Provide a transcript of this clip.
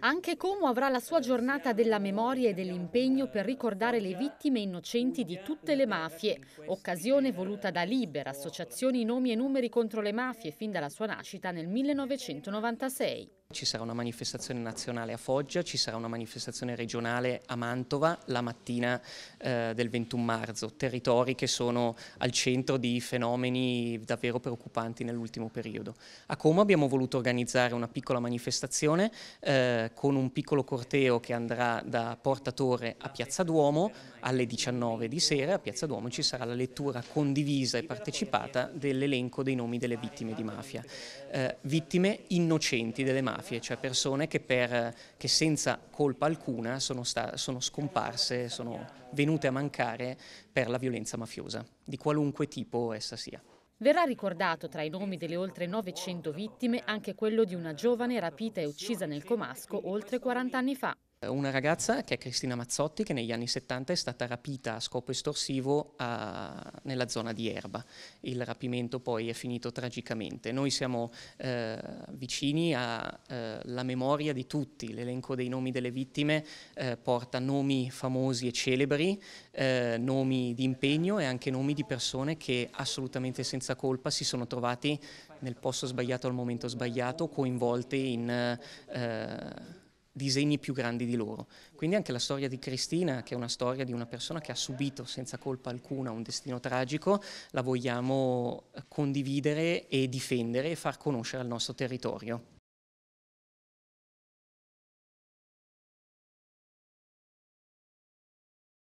Anche Como avrà la sua giornata della memoria e dell'impegno per ricordare le vittime innocenti di tutte le mafie, occasione voluta da Libera, associazioni nomi e numeri contro le mafie fin dalla sua nascita nel 1996. Ci sarà una manifestazione nazionale a Foggia, ci sarà una manifestazione regionale a Mantova la mattina eh, del 21 marzo, territori che sono al centro di fenomeni davvero preoccupanti nell'ultimo periodo. A Como abbiamo voluto organizzare una piccola manifestazione eh, con un piccolo corteo che andrà da Porta Torre a Piazza Duomo alle 19 di sera, a Piazza Duomo ci sarà la lettura condivisa e partecipata dell'elenco dei nomi delle vittime di mafia, eh, vittime innocenti delle mafie mafie, cioè persone che, per, che senza colpa alcuna sono, sono scomparse, sono venute a mancare per la violenza mafiosa, di qualunque tipo essa sia. Verrà ricordato tra i nomi delle oltre 900 vittime anche quello di una giovane rapita e uccisa nel Comasco oltre 40 anni fa. Eh, una ragazza che è Cristina Mazzotti, che negli anni 70 è stata rapita a scopo estorsivo a, ah, nella zona di Erba. Il rapimento poi è finito tragicamente. Noi siamo eh, vicini alla eh, memoria di tutti, l'elenco dei nomi delle vittime eh, porta nomi famosi e celebri, eh, nomi di impegno e anche nomi di persone che assolutamente senza colpa si sono trovati nel posto sbagliato al momento sbagliato, coinvolte in eh, disegni più grandi di loro. Quindi anche la storia di Cristina, che è una storia di una persona che ha subito senza colpa alcuna un destino tragico, la vogliamo condividere e difendere e far conoscere al nostro territorio.